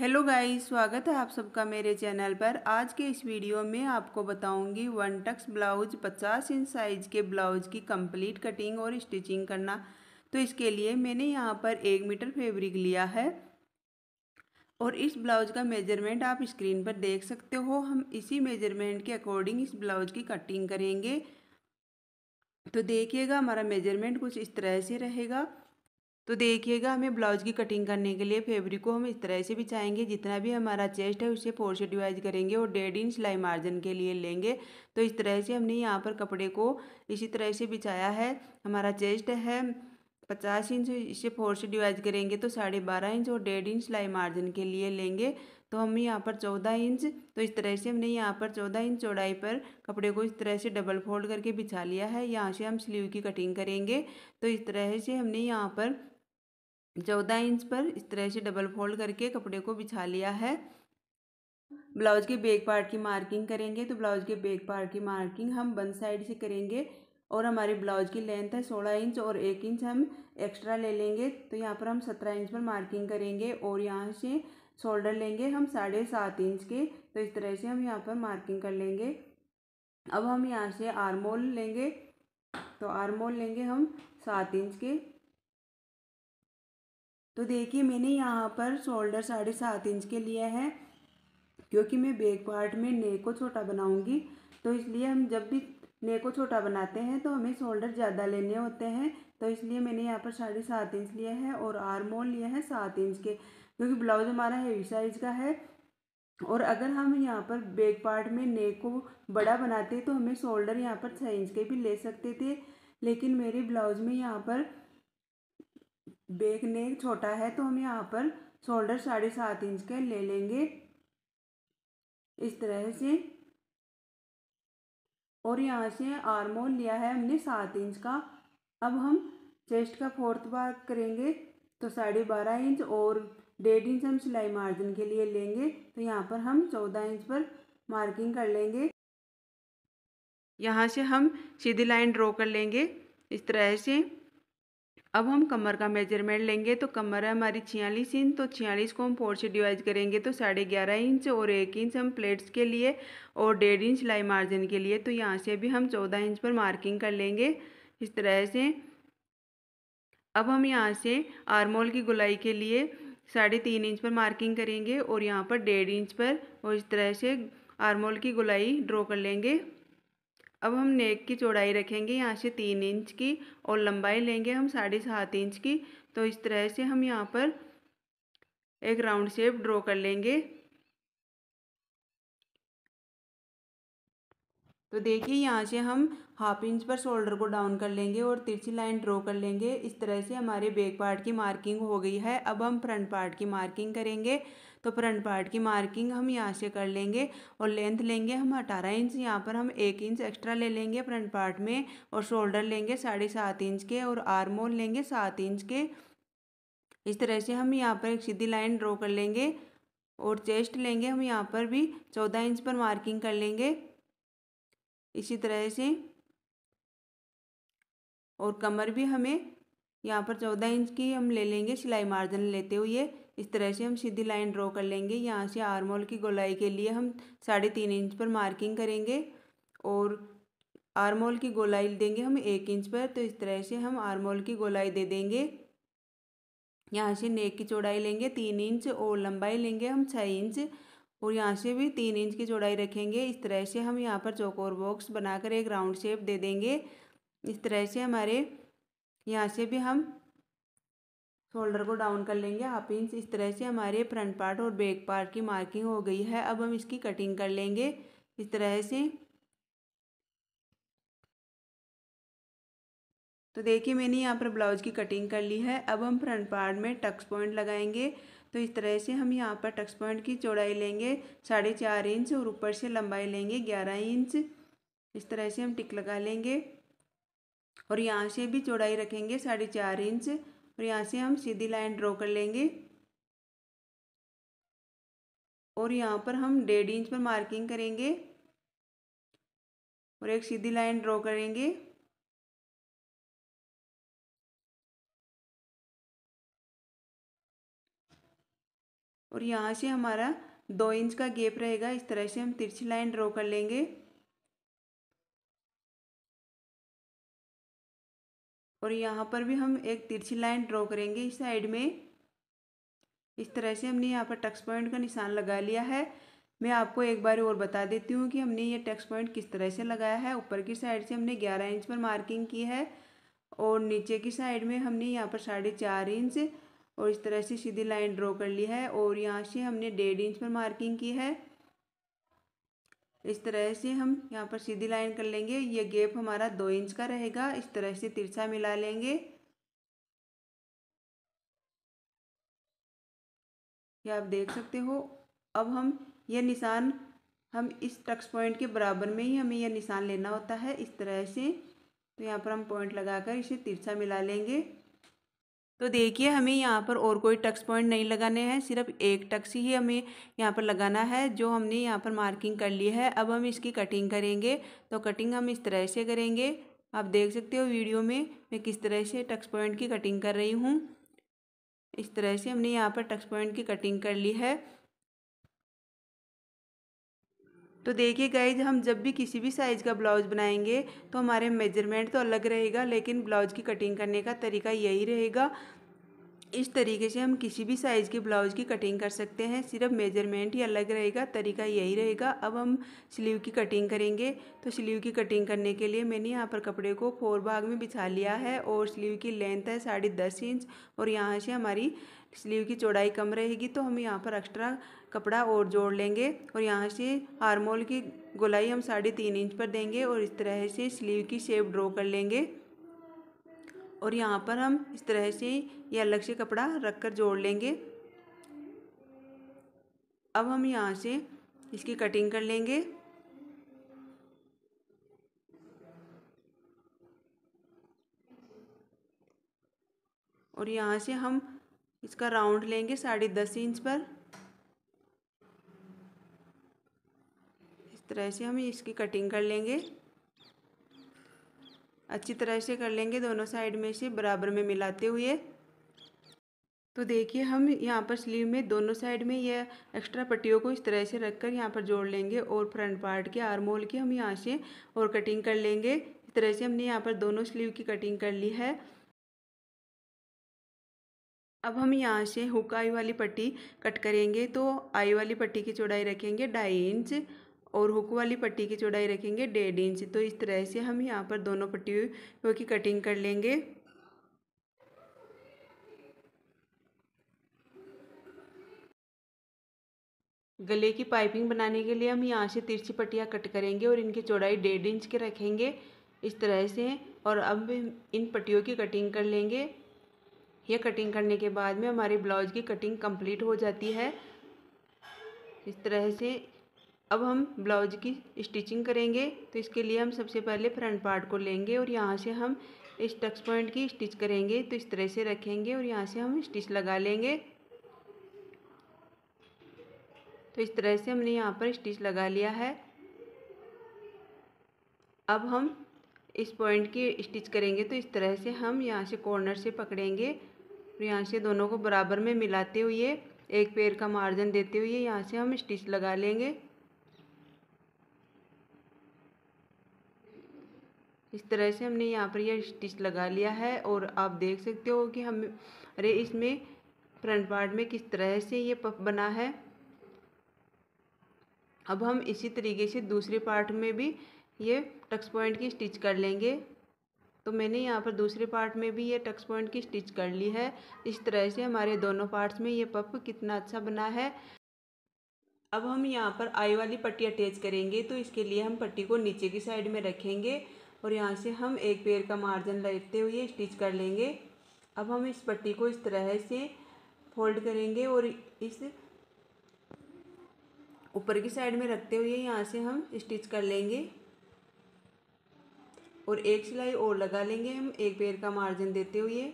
hello guys स्वागत है आप सबका मेरे चैनल पर आज के इस वीडियो में आपको बताऊंगी one tucks blouse 50 inch size के ब्लाउज की कंप्लीट कटिंग और स्टिचिंग करना तो इसके लिए मैंने यहाँ पर एक मीटर फैब्रिक लिया है और इस ब्लाउज का मेजरमेंट आप स्क्रीन पर देख सकते हो हम इसी मेजरमेंट के अकॉर्डिंग इस ब्लाउज की कटिंग करेंगे तो देखिएगा हमारा मेजरमेंट कुछ इस तरह से रहेगा तो देखिएगा हमें ब्लाउज की कटिंग करने के लिए फैब्रिक को हम इस तरह से बिछाएंगे जितना भी हमारा चेस्ट है उसे फोर से डिवाइज करेंगे और डेढ़ इंच सिलाई मार्जिन के लिए लेंगे तो इस तरह से हमने यहाँ पर कपड़े को इसी तरह से बिछाया है हमारा चेस्ट है पचास इंच इसे फोर से डिवाइज करेंगे तो साढ़े बारह इंच और डेढ़ इंच सिलाई मार्जिन के लिए लेंगे तो हम यहाँ पर चौदह इंच तो इस तरह से हमने यहाँ पर चौदह इंच चौड़ाई पर कपड़े को इस तरह से डबल फोल्ड करके बिछा लिया है यहाँ से हम स्लीव की कटिंग करेंगे तो इस तरह से हमने यहाँ पर चौदह इंच पर इस तरह से डबल फोल्ड करके कपड़े को बिछा लिया है ब्लाउज के बैक पार्ट की मार्किंग करेंगे तो ब्लाउज के बैक पार्ट की मार्किंग हम वन साइड से करेंगे और हमारे ब्लाउज की लेंथ है सोलह इंच और एक इंच हम एक्स्ट्रा ले लेंगे तो यहाँ पर हम सत्रह इंच पर मार्किंग करेंगे और यहाँ से शोल्डर लेंगे हम साढ़े सात इंच के तो इस तरह से हम यहाँ पर मार्किंग कर लेंगे अब हम यहाँ से आरमोल लेंगे तो आरमोल लेंगे हम सात इंच के तो देखिए मैंने यहाँ पर शोल्डर साढ़े सात इंच के लिए है क्योंकि मैं बैक पार्ट में नेक को छोटा बनाऊंगी तो इसलिए हम जब भी नेक को छोटा बनाते हैं तो हमें शोल्डर ज़्यादा लेने होते हैं तो इसलिए मैंने यहाँ पर साढ़े सात इंच लिया है और आर्मोल लिया है सात इंच के क्योंकि ब्लाउज हमारा हेवी साइज का है और अगर हम यहाँ पर बैक पार्ट में नेक को बड़ा बनाते तो हमें शोल्डर यहाँ पर छः इंच के भी ले सकते थे लेकिन मेरे ब्लाउज में यहाँ पर बैक नेक छोटा है तो हम यहाँ पर शोल्डर साढ़े सात इंच के ले लेंगे इस तरह से और यहाँ से आर्मोल लिया है हमने सात इंच का अब हम चेस्ट का फोर्थ भाग करेंगे तो साढ़े बारह इंच और डेढ़ इंच हम सिलाई मार्जिन के लिए लेंगे तो यहाँ पर हम चौदह इंच पर मार्किंग कर लेंगे यहाँ से हम सीधी लाइन ड्रॉ कर लेंगे इस तरह से अब हम कमर का मेजरमेंट लेंगे तो कमर है हमारी छियालीस इंच तो छियालीस को हम फोर से डिवाइड करेंगे तो साढ़े ग्यारह इंच और एक इंच हम प्लेट्स के लिए और डेढ़ इंच लाई मार्जिन के लिए तो यहाँ से भी हम चौदह इंच पर मार्किंग कर लेंगे इस तरह से अब हम यहाँ से आरमोल की गुलाई के लिए साढ़े तीन इंच पर मार्किंग करेंगे और यहाँ पर डेढ़ इंच पर और इस तरह से आर्मोल की गुलाई ड्रॉ कर लेंगे अब हम नेक की चौड़ाई रखेंगे यहाँ से तीन इंच की और लंबाई लेंगे हम साढ़े सात इंच की तो इस तरह से हम यहाँ पर एक राउंड शेप ड्रॉ कर लेंगे तो देखिए यहाँ से हम हाफ इंच पर शोल्डर को डाउन कर लेंगे और तिरछी लाइन ड्रॉ कर लेंगे इस तरह से हमारे बैक पार्ट की मार्किंग हो गई है अब हम फ्रंट पार्ट की मार्किंग करेंगे तो फ्रंट पार्ट की मार्किंग हम यहाँ से कर लेंगे और लेंथ लेंगे हम अठारह इंच यहाँ पर हम एक इंच एक्स्ट्रा ले लेंगे फ्रंट पार्ट में और शोल्डर लेंगे साढ़े सात इंच के और आर्मोल लेंगे सात इंच के इस तरह से हम यहाँ पर एक सीधी लाइन ड्रॉ कर लेंगे और चेस्ट लेंगे हम यहाँ पर भी चौदह इंच पर मार्किंग कर लेंगे इसी तरह से और कमर भी हमें यहाँ पर चौदह इंच की हम ले लेंगे सिलाई मार्जिन लेते हुए इस तरह से हम सीधी लाइन ड्रॉ कर लेंगे यहाँ से आर्मोल की गोलाई के लिए हम साढ़े तीन इंच पर मार्किंग करेंगे और आर्मोल की गोलाई देंगे हम एक इंच पर तो इस तरह से हम आर्मोल की गोलाई दे देंगे यहाँ से नेक की चौड़ाई लेंगे तीन इंच और लंबाई लेंगे हम छः इंच और यहाँ से भी तीन इंच की चौड़ाई रखेंगे इस तरह से हम यहाँ पर चौकोर बॉक्स बनाकर एक राउंड शेप दे देंगे इस तरह से हमारे यहाँ से भी हम शोल्डर को डाउन कर लेंगे हाफ इंच इस तरह से हमारे फ्रंट पार्ट और बैक पार्ट की मार्किंग हो गई है अब हम इसकी कटिंग कर लेंगे इस तरह से तो देखिए मैंने यहाँ पर ब्लाउज की कटिंग कर ली है अब हम फ्रंट पार्ट में टक्स पॉइंट लगाएंगे तो इस तरह से हम यहाँ पर टक्स पॉइंट की चौड़ाई लेंगे साढ़े चार इंच और ऊपर से लंबाई लेंगे ग्यारह इंच इस तरह से हम टिक लगा लेंगे और यहाँ से भी चौड़ाई रखेंगे साढ़े चार इंच और यहाँ से हम सीधी लाइन ड्रॉ कर लेंगे और यहाँ पर हम डेढ़ इंच पर मार्किंग करेंगे और एक सीधी लाइन ड्रॉ करेंगे और यहाँ से हमारा दो इंच का गेप रहेगा इस तरह से हम तिरछी लाइन ड्रॉ कर लेंगे और यहाँ पर भी हम एक तिरछी लाइन ड्रॉ करेंगे इस साइड में इस तरह से हमने यहाँ पर टक्स पॉइंट का निशान लगा लिया है मैं आपको एक बार और बता देती हूँ कि हमने ये टक्स पॉइंट किस तरह से लगाया है ऊपर की साइड से हमने ग्यारह इंच पर मार्किंग की है और नीचे की साइड में हमने यहाँ पर साढ़े चार इंच और इस तरह से सीधी लाइन ड्रॉ कर ली है और यहाँ से हमने डेढ़ इंच पर मार्किंग की है इस तरह से हम यहाँ पर सीधी लाइन कर लेंगे ये गैप हमारा दो इंच का रहेगा इस तरह से तिरछा मिला लेंगे ये आप देख सकते हो अब हम यह निशान हम इस टक्स पॉइंट के बराबर में ही हमें यह निशान लेना होता है इस तरह से तो यहाँ पर हम पॉइंट लगाकर इसे तिरछा मिला लेंगे तो देखिए हमें यहाँ पर और कोई टक्स पॉइंट नहीं लगाने हैं सिर्फ एक टक्स ही हमें यहाँ पर लगाना है जो हमने यहाँ पर मार्किंग कर ली है अब हम इसकी कटिंग करेंगे तो कटिंग हम इस तरह से करेंगे आप देख सकते हो वीडियो में मैं किस तरह से टक्स पॉइंट की कटिंग कर रही हूँ इस तरह से हमने यहाँ पर टक्स पॉइंट की कटिंग कर ली है तो देखिए गाइज हम जब भी किसी भी साइज़ का ब्लाउज बनाएंगे तो हमारे मेजरमेंट तो अलग रहेगा लेकिन ब्लाउज की कटिंग करने का तरीका यही रहेगा इस तरीके से हम किसी भी साइज़ के ब्लाउज की कटिंग कर सकते हैं सिर्फ मेजरमेंट ही अलग रहेगा तरीका यही रहेगा अब हम स्लीव की कटिंग करेंगे तो स्लीव की कटिंग करने के लिए मैंने यहाँ पर कपड़े को फोर भाग में बिछा लिया है और स्लीव की लेंथ है साढ़े दस इंच और यहाँ से हमारी स्लीव की चौड़ाई कम रहेगी तो हम यहाँ पर एक्स्ट्रा कपड़ा और जोड़ लेंगे और यहाँ से आर्मोल की गोलाई हम साढ़े तीन इंच पर देंगे और इस तरह से स्लीव की शेप ड्रॉ कर लेंगे और यहाँ पर हम इस तरह से ये अलग से कपड़ा रख कर जोड़ लेंगे अब हम यहाँ से इसकी कटिंग कर लेंगे और यहाँ से हम इसका राउंड लेंगे साढ़े दस इंच पर तरह से हम इसकी कटिंग कर लेंगे अच्छी तरह से कर लेंगे दोनों साइड में से बराबर में मिलाते हुए तो देखिए हम यहाँ पर स्लीव में दोनों साइड में यह एक्स्ट्रा पट्टियों को इस तरह से रखकर यहाँ पर जोड़ लेंगे और फ्रंट पार्ट के आर्म होल की हम यहाँ से और कटिंग कर लेंगे इस तरह से हमने यहाँ पर दोनों स्लीव की कटिंग कर ली है अब हम यहाँ से हुक आई वाली पट्टी कट करेंगे तो आई वाली पट्टी की चौड़ाई रखेंगे ढाई इंच और हुक वाली पट्टी की चौड़ाई रखेंगे डेढ़ इंच तो इस तरह से हम यहाँ पर दोनों पट्टियों की कटिंग कर लेंगे गले की पाइपिंग बनाने के लिए हम यहाँ से तिरछी पट्टियाँ कट करेंगे और इनकी चौड़ाई डेढ़ इंच के रखेंगे इस तरह से और अब इन पट्टियों की कटिंग कर लेंगे ये कटिंग करने के बाद में हमारे ब्लाउज की कटिंग कंप्लीट हो जाती है इस तरह से अब हम ब्लाउज की स्टिचिंग करेंगे तो इसके लिए हम सबसे पहले फ्रंट पार्ट को लेंगे और यहाँ से हम इस टक्स पॉइंट की स्टिच करेंगे तो इस तरह से रखेंगे और यहाँ से हम स्टिच लगा लेंगे तो इस तरह से हमने यहाँ पर स्टिच लगा लिया है अब हम इस पॉइंट की स्टिच करेंगे तो इस तरह से हम यहाँ से कॉर्नर से पकड़ेंगे और यहाँ से दोनों को बराबर में मिलाते हुए एक पैर का मार्जिन देते हुए यहाँ से हम स्टिच लगा लेंगे इस तरह से हमने यहाँ पर यह स्टिच लगा लिया है और आप देख सकते हो कि हम अरे इसमें फ्रंट पार्ट में किस तरह से ये पफ बना है अब हम इसी तरीके से दूसरे पार्ट में भी ये टक्स पॉइंट की स्टिच कर लेंगे तो मैंने यहाँ पर दूसरे पार्ट में भी ये टक्स पॉइंट की स्टिच कर ली है इस तरह से हमारे दोनों पार्ट्स में ये पफ कितना अच्छा बना है अब हम यहाँ पर आई वाली पट्टी अटैच करेंगे तो इसके लिए हम पट्टी को नीचे की साइड में रखेंगे और यहाँ से हम एक पेड़ का मार्जिन लेते हुए स्टिच कर लेंगे अब हम इस पट्टी को इस तरह से फोल्ड करेंगे और इस ऊपर की साइड में रखते हुए यहाँ से हम स्टिच कर लेंगे और एक सिलाई और लगा लेंगे हम एक पेड़ का मार्जिन देते हुए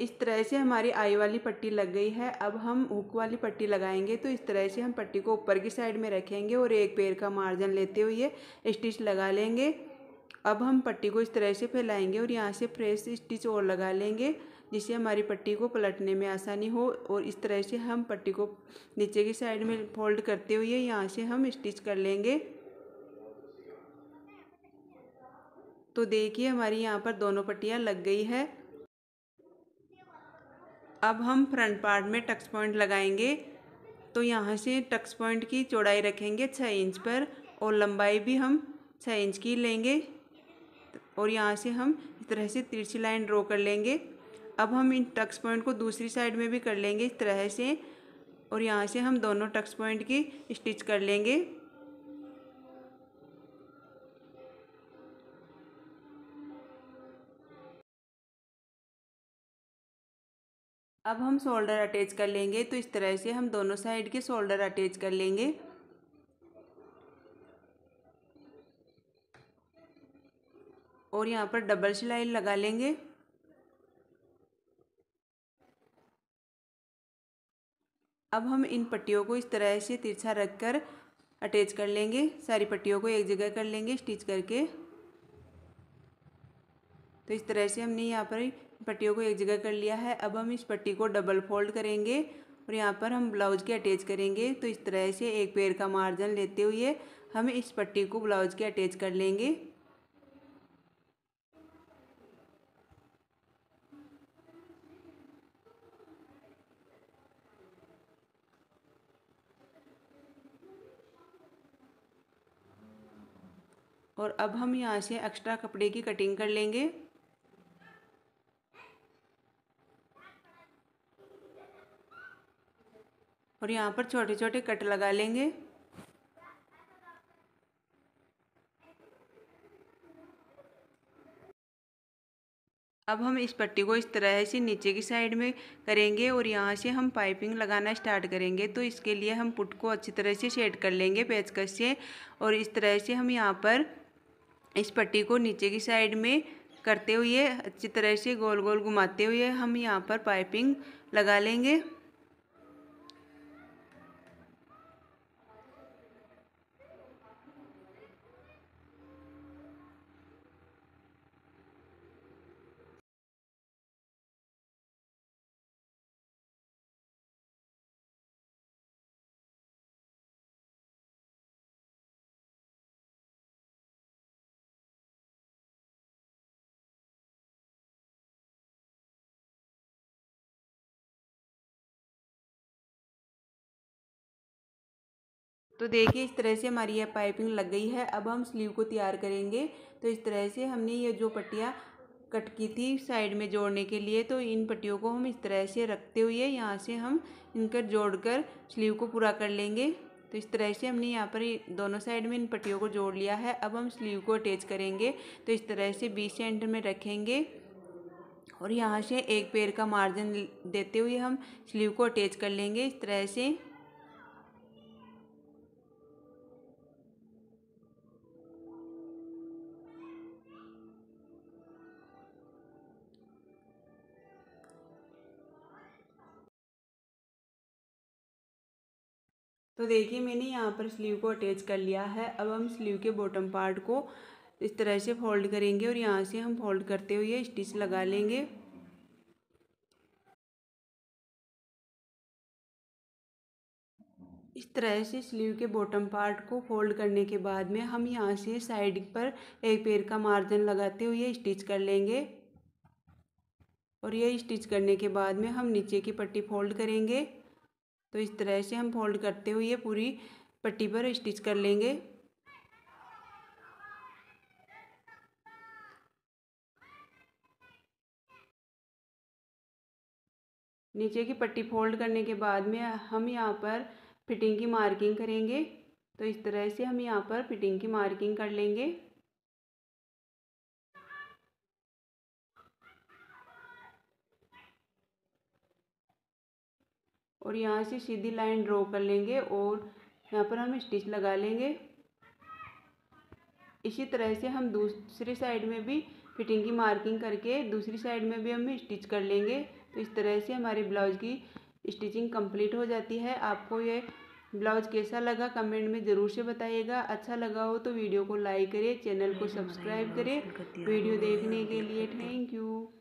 इस तरह से हमारी आई वाली पट्टी लग गई है अब हम हुक वाली पट्टी लगाएंगे तो इस तरह से हम पट्टी को ऊपर की साइड में रखेंगे और एक पैर का मार्जिन लेते हुए स्टिच लगा लेंगे अब हम पट्टी को इस तरह से फैलाएंगे और यहाँ से फ्रेश स्टिच और लगा लेंगे जिससे हमारी पट्टी को पलटने में आसानी हो और इस तरह से हम पट्टी को नीचे की साइड में फोल्ड करते हुए यहाँ से हम स्टिच कर लेंगे तो देखिए हमारी यहाँ पर दोनों पट्टियाँ लग गई है अब हम फ्रंट पार्ट में टक्स पॉइंट लगाएंगे तो यहाँ से टक्स पॉइंट की चौड़ाई रखेंगे छः इंच पर और लंबाई भी हम छः इंच की लेंगे और यहाँ से हम इस तरह से तिरछी लाइन ड्रॉ कर लेंगे अब हम इन टक्स पॉइंट को दूसरी साइड में भी कर लेंगे इस तरह से और यहाँ से हम दोनों टक्स पॉइंट की स्टिच कर लेंगे अब हम शोल्डर अटैच कर लेंगे तो इस तरह से हम दोनों साइड के शोल्डर अटैच कर लेंगे और यहाँ पर डबल सिलाई लगा लेंगे अब हम इन पट्टियों को इस तरह से तिरछा रखकर अटैच कर लेंगे सारी पट्टियों को एक जगह कर लेंगे स्टिच करके तो इस तरह से हमने यहाँ पर पट्टियों को एक जगह कर लिया है अब हम इस पट्टी को डबल फोल्ड करेंगे और यहाँ पर हम ब्लाउज के अटैच करेंगे तो इस तरह से एक पेड़ का मार्जिन लेते हुए हम इस पट्टी को ब्लाउज के अटैच कर लेंगे और अब हम यहाँ से एक्स्ट्रा कपड़े की कटिंग कर लेंगे और यहाँ पर छोटे छोटे कट लगा लेंगे अब हम इस पट्टी को इस तरह से नीचे की साइड में करेंगे और यहाँ से हम पाइपिंग लगाना स्टार्ट करेंगे तो इसके लिए हम पुट को अच्छी तरह से शेड कर लेंगे पेचकश से और इस तरह से हम यहाँ पर इस पट्टी को नीचे की साइड में करते हुए अच्छी तरह से गोल गोल घुमाते हुए हम यहाँ पर पाइपिंग लगा लेंगे तो देखिए इस तरह से हमारी यह पाइपिंग लग गई है अब हम स्लीव को तैयार करेंगे तो इस तरह से हमने ये जो पट्टियाँ कट की थी साइड में जोड़ने के लिए तो इन पट्टियों को हम इस तरह से रखते हुए यहाँ से हम इनका जोड़कर स्लीव को पूरा कर लेंगे तो इस तरह से हमने यहाँ पर दोनों साइड में इन पट्टियों को जोड़ लिया है अब हम स्लीव को अटैच करेंगे तो इस तरह से बीस सेंटर में रखेंगे और यहाँ से एक पैर का मार्जिन देते हुए हम स्लीव को अटैच कर लेंगे इस तरह से तो देखिए मैंने यहाँ पर स्लीव को अटैच कर लिया है अब हम स्लीव के बॉटम पार्ट को इस तरह से फोल्ड करेंगे और यहाँ से हम फोल्ड करते हुए स्टिच लगा लेंगे इस तरह से स्लीव के बॉटम पार्ट को फोल्ड करने के बाद में हम यहाँ से साइड पर एक पैर का मार्जिन लगाते हुए स्टिच कर लेंगे और ये स्टिच करने के बाद में हम नीचे की पट्टी फोल्ड करेंगे तो इस तरह से हम फोल्ड करते हुए पूरी पट्टी पर स्टिच कर लेंगे नीचे की पट्टी फोल्ड करने के बाद में हम यहाँ पर फिटिंग की मार्किंग करेंगे तो इस तरह से हम यहाँ पर फिटिंग की मार्किंग कर लेंगे और यहाँ से सीधी लाइन ड्रॉ कर लेंगे और यहाँ पर हम स्टिच लगा लेंगे इसी तरह से हम दूसरी साइड में भी फिटिंग की मार्किंग करके दूसरी साइड में भी हम स्टिच कर लेंगे तो इस तरह से हमारे ब्लाउज की स्टिचिंग कंप्लीट हो जाती है आपको ये ब्लाउज कैसा लगा कमेंट में ज़रूर से बताइएगा अच्छा लगा हो तो वीडियो को लाइक करें चैनल को सब्सक्राइब करें वीडियो देखने के लिए थैंक यू